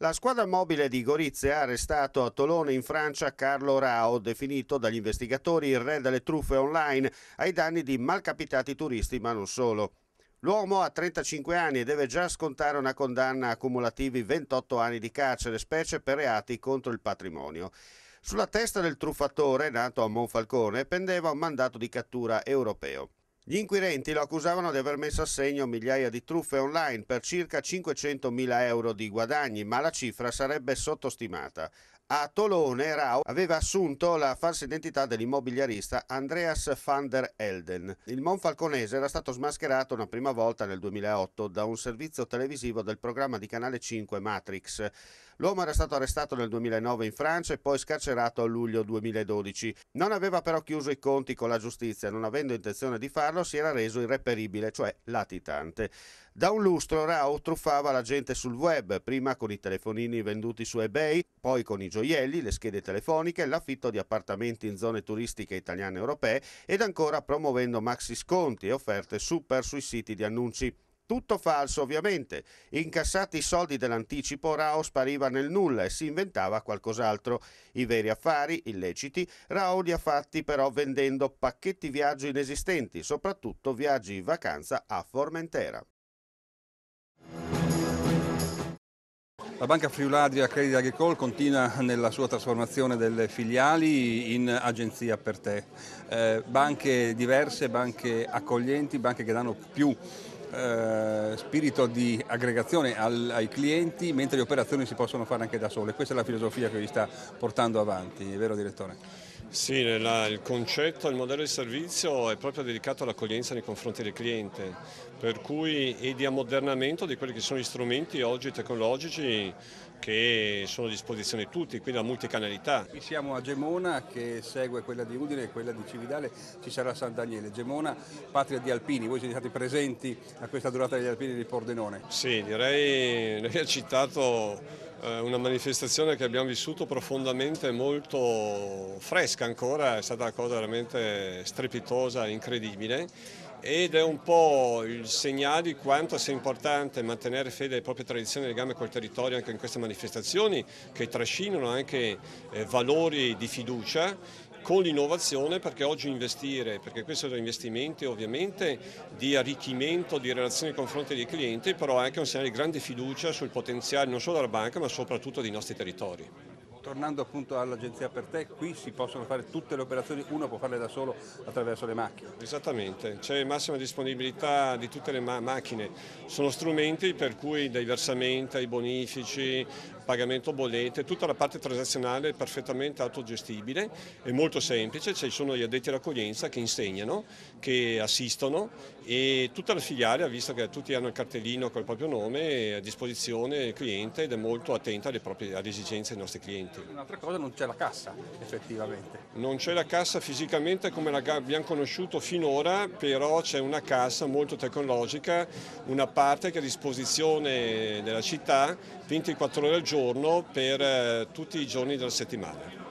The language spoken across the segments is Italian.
La squadra mobile di Gorizia ha arrestato a Tolone in Francia Carlo Rao, definito dagli investigatori il re delle truffe online, ai danni di malcapitati turisti, ma non solo. L'uomo ha 35 anni e deve già scontare una condanna a cumulativi 28 anni di carcere, specie per reati contro il patrimonio. Sulla testa del truffatore, nato a Monfalcone, pendeva un mandato di cattura europeo. Gli inquirenti lo accusavano di aver messo a segno migliaia di truffe online per circa 500.000 euro di guadagni, ma la cifra sarebbe sottostimata. A Tolone Rao aveva assunto la falsa identità dell'immobiliarista Andreas van der Elden. Il Monfalconese era stato smascherato una prima volta nel 2008 da un servizio televisivo del programma di Canale 5 Matrix. L'uomo era stato arrestato nel 2009 in Francia e poi scarcerato a luglio 2012. Non aveva però chiuso i conti con la giustizia, non avendo intenzione di farlo si era reso irreperibile, cioè latitante. Da un lustro Rao truffava la gente sul web, prima con i telefonini venduti su eBay, poi con i giornali gioielli, le schede telefoniche, l'affitto di appartamenti in zone turistiche italiane e europee ed ancora promuovendo maxi sconti e offerte super sui siti di annunci. Tutto falso ovviamente. Incassati i soldi dell'anticipo, Rao spariva nel nulla e si inventava qualcos'altro. I veri affari, illeciti, Rao li ha fatti però vendendo pacchetti viaggio inesistenti, soprattutto viaggi in vacanza a Formentera. La Banca Friuladria Credit Agricole continua nella sua trasformazione delle filiali in agenzia per te. Eh, banche diverse, banche accoglienti, banche che danno più eh, spirito di aggregazione al, ai clienti, mentre le operazioni si possono fare anche da sole. Questa è la filosofia che vi sta portando avanti, vero direttore? Sì, il concetto, il modello di servizio è proprio dedicato all'accoglienza nei confronti del cliente, per cui e di ammodernamento di quelli che sono gli strumenti oggi tecnologici che sono a disposizione di tutti, quindi la multicanalità. Qui siamo a Gemona che segue quella di Udine e quella di Cividale, ci sarà San Daniele. Gemona, patria di alpini, voi siete stati presenti a questa durata degli alpini di Pordenone? Sì, direi, lei ha citato eh, una manifestazione che abbiamo vissuto profondamente, molto fresca ancora, è stata una cosa veramente strepitosa, incredibile ed è un po' il segnale di quanto sia importante mantenere fede alle proprie tradizioni e legame col territorio anche in queste manifestazioni che trascinano anche eh, valori di fiducia con l'innovazione perché oggi investire, perché questi sono investimenti ovviamente di arricchimento di relazioni con fronte dei clienti, però anche un segnale di grande fiducia sul potenziale non solo della banca ma soprattutto dei nostri territori. Tornando appunto all'agenzia per te, qui si possono fare tutte le operazioni, uno può farle da solo attraverso le macchine. Esattamente, c'è massima disponibilità di tutte le ma macchine, sono strumenti per cui dai versamenti ai bonifici pagamento bollette, tutta la parte transazionale è perfettamente autogestibile, è molto semplice, ci sono gli addetti all'accoglienza che insegnano, che assistono e tutta la filiale, visto che tutti hanno il cartellino col proprio nome, è a disposizione del cliente ed è molto attenta alle, proprie, alle esigenze dei nostri clienti. Un'altra cosa, non c'è la cassa effettivamente. Non c'è la cassa fisicamente come l'abbiamo conosciuto finora, però c'è una cassa molto tecnologica, una parte che è a disposizione della città 24 ore al giorno giorno per eh, tutti i giorni della settimana.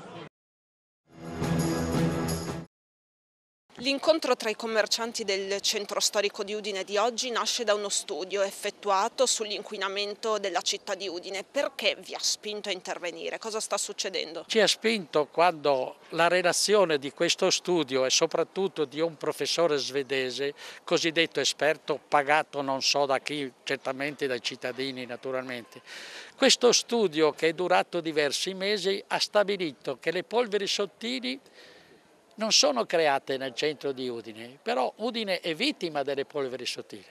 L'incontro tra i commercianti del centro storico di Udine di oggi nasce da uno studio effettuato sull'inquinamento della città di Udine. Perché vi ha spinto a intervenire? Cosa sta succedendo? Ci ha spinto quando la relazione di questo studio e soprattutto di un professore svedese, cosiddetto esperto, pagato non so da chi, certamente dai cittadini naturalmente. Questo studio che è durato diversi mesi ha stabilito che le polveri sottili non sono create nel centro di Udine, però Udine è vittima delle polveri sottili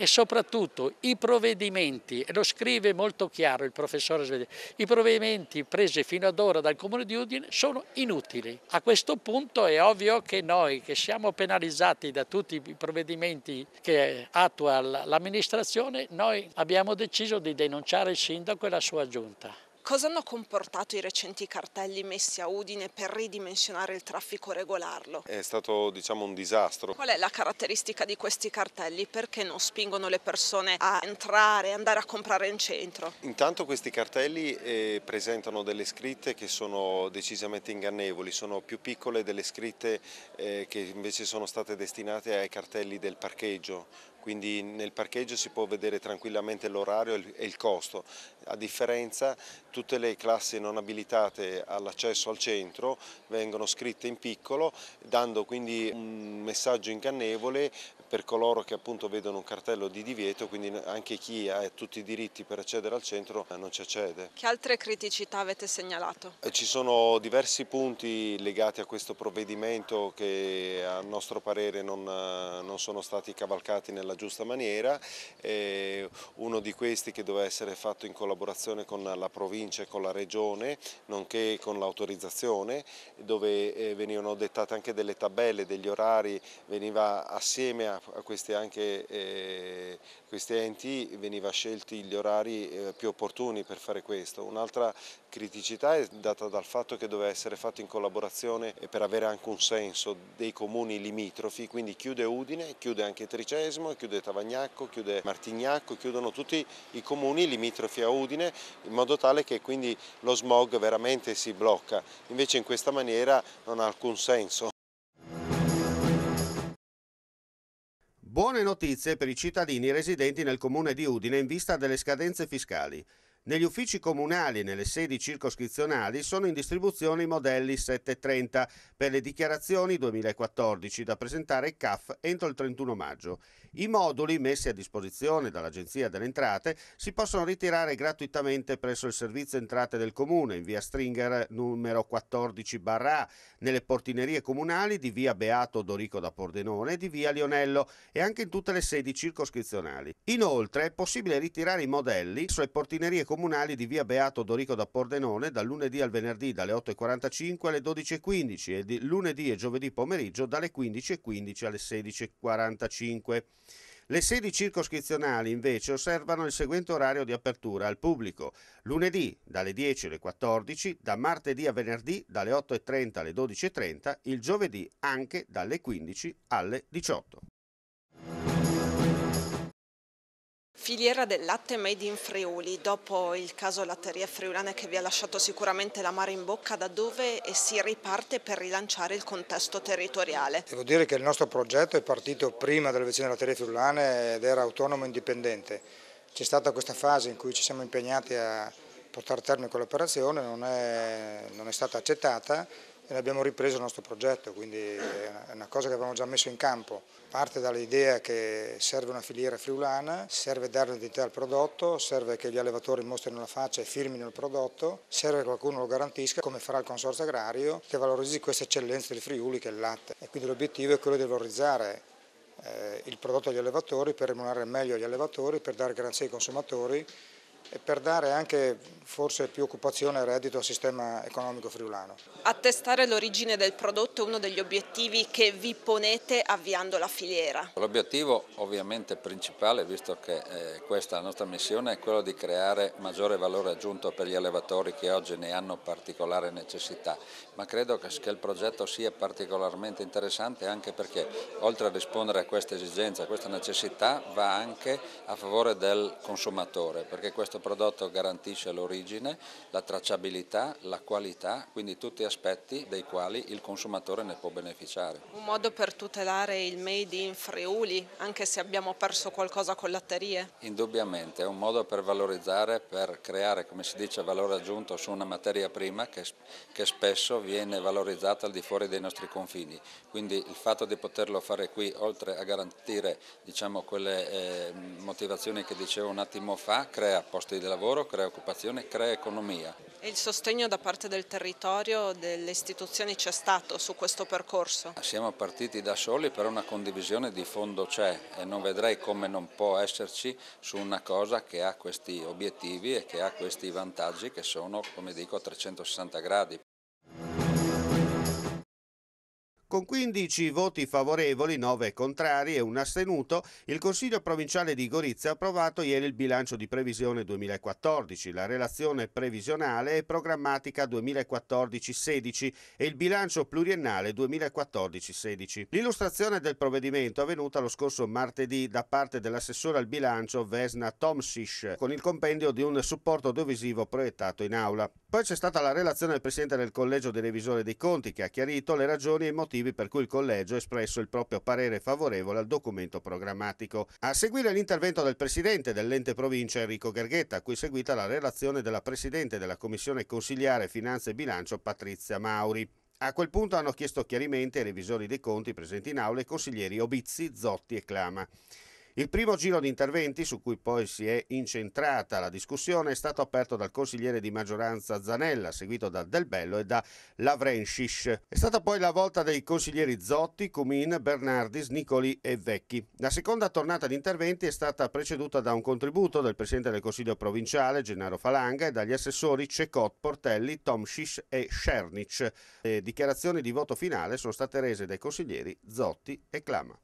e soprattutto i provvedimenti, lo scrive molto chiaro il professore Svedese, i provvedimenti presi fino ad ora dal Comune di Udine sono inutili. A questo punto è ovvio che noi che siamo penalizzati da tutti i provvedimenti che attua l'amministrazione, noi abbiamo deciso di denunciare il sindaco e la sua giunta. Cosa hanno comportato i recenti cartelli messi a Udine per ridimensionare il traffico e regolarlo? È stato diciamo un disastro. Qual è la caratteristica di questi cartelli? Perché non spingono le persone a entrare, andare a comprare in centro? Intanto questi cartelli eh, presentano delle scritte che sono decisamente ingannevoli, sono più piccole delle scritte eh, che invece sono state destinate ai cartelli del parcheggio, quindi nel parcheggio si può vedere tranquillamente l'orario e il costo. A differenza tutte le classi non abilitate all'accesso al centro vengono scritte in piccolo dando quindi un messaggio ingannevole per coloro che appunto vedono un cartello di divieto, quindi anche chi ha tutti i diritti per accedere al centro eh, non ci accede. Che altre criticità avete segnalato? Eh, ci sono diversi punti legati a questo provvedimento che a nostro parere non, eh, non sono stati cavalcati nella giusta maniera, e uno di questi che doveva essere fatto in collaborazione con la provincia e con la regione, nonché con l'autorizzazione, dove venivano dettate anche delle tabelle, degli orari, veniva assieme a a questi, anche, eh, questi enti veniva scelti gli orari eh, più opportuni per fare questo. Un'altra criticità è data dal fatto che doveva essere fatto in collaborazione per avere anche un senso dei comuni limitrofi, quindi chiude Udine, chiude anche Tricesimo, chiude Tavagnacco, chiude Martignacco, chiudono tutti i comuni limitrofi a Udine in modo tale che quindi lo smog veramente si blocca. Invece in questa maniera non ha alcun senso. Buone notizie per i cittadini residenti nel comune di Udine in vista delle scadenze fiscali. Negli uffici comunali e nelle sedi circoscrizionali sono in distribuzione i modelli 730 per le dichiarazioni 2014 da presentare CAF entro il 31 maggio. I moduli messi a disposizione dall'Agenzia delle Entrate si possono ritirare gratuitamente presso il servizio entrate del Comune in via Stringer numero 14 barra nelle portinerie comunali di via Beato Dorico da Pordenone e di via Lionello e anche in tutte le sedi circoscrizionali. Inoltre è possibile ritirare i modelli sulle portinerie comunali di via Beato Dorico da Pordenone dal lunedì al venerdì dalle 8.45 alle 12.15 e di lunedì e giovedì pomeriggio dalle 15.15 alle 16.45. Le sedi circoscrizionali invece osservano il seguente orario di apertura al pubblico. Lunedì dalle 10 alle 14, da martedì a venerdì dalle 8.30 alle 12.30, il giovedì anche dalle 15 alle 18. filiera del latte made in Friuli, dopo il caso Latteria Friulana che vi ha lasciato sicuramente la mare in bocca, da dove si riparte per rilanciare il contesto territoriale? Devo dire che il nostro progetto è partito prima delle vicine Latterie Friulane ed era autonomo e indipendente. C'è stata questa fase in cui ci siamo impegnati a portare a termine quell'operazione, non, non è stata accettata e abbiamo ripreso il nostro progetto, quindi è una cosa che avevamo già messo in campo. Parte dall'idea che serve una filiera friulana, serve dare l'identità al prodotto, serve che gli allevatori mostrino la faccia e firmino il prodotto, serve che qualcuno lo garantisca, come farà il Consorzio Agrario, che valorizzi questa eccellenza del Friuli che è il latte. E quindi l'obiettivo è quello di valorizzare eh, il prodotto agli allevatori per remunerare meglio gli allevatori, per dare garanzia ai consumatori e per dare anche forse più occupazione e reddito al sistema economico friulano. Attestare l'origine del prodotto è uno degli obiettivi che vi ponete avviando la filiera. L'obiettivo ovviamente principale, visto che eh, questa è la nostra missione, è quello di creare maggiore valore aggiunto per gli allevatori che oggi ne hanno particolare necessità, ma credo che il progetto sia particolarmente interessante anche perché oltre a rispondere a questa esigenza, a questa necessità, va anche a favore del consumatore, perché questo questo prodotto garantisce l'origine, la tracciabilità, la qualità, quindi tutti aspetti dei quali il consumatore ne può beneficiare. Un modo per tutelare il made in Friuli, anche se abbiamo perso qualcosa con latterie? Indubbiamente, è un modo per valorizzare, per creare, come si dice, valore aggiunto su una materia prima che, che spesso viene valorizzata al di fuori dei nostri confini. Quindi il fatto di poterlo fare qui, oltre a garantire diciamo, quelle eh, motivazioni che dicevo un attimo fa, crea posti posti di lavoro, crea occupazione, crea economia. E il sostegno da parte del territorio, delle istituzioni c'è stato su questo percorso? Siamo partiti da soli, però una condivisione di fondo c'è e non vedrei come non può esserci su una cosa che ha questi obiettivi e che ha questi vantaggi che sono, come dico, a 360 gradi. Con 15 voti favorevoli, 9 contrari e un astenuto, il Consiglio provinciale di Gorizia ha approvato ieri il bilancio di previsione 2014, la relazione previsionale e programmatica 2014-16 e il bilancio pluriennale 2014-16. L'illustrazione del provvedimento è avvenuta lo scorso martedì da parte dell'assessore al bilancio Vesna Tomsic con il compendio di un supporto audiovisivo proiettato in aula. Poi c'è stata la relazione del Presidente del Collegio dei Revisori dei Conti che ha chiarito le ragioni e i motivi per cui il Collegio ha espresso il proprio parere favorevole al documento programmatico. A seguire l'intervento del Presidente dell'ente provincia Enrico Gherghetta, a cui è seguita la relazione della Presidente della Commissione Consigliare Finanze e Bilancio Patrizia Mauri. A quel punto hanno chiesto chiarimenti ai revisori dei conti presenti in aula i consiglieri Obizzi, Zotti e Clama. Il primo giro di interventi, su cui poi si è incentrata la discussione, è stato aperto dal consigliere di maggioranza Zanella, seguito da Del Bello e da Lavrencic. È stata poi la volta dei consiglieri Zotti, Cumin, Bernardis, Nicoli e Vecchi. La seconda tornata di interventi è stata preceduta da un contributo del presidente del Consiglio provinciale, Gennaro Falanga, e dagli assessori Cecot, Portelli, Tomscis e Cernic. Le dichiarazioni di voto finale sono state rese dai consiglieri Zotti e Clama.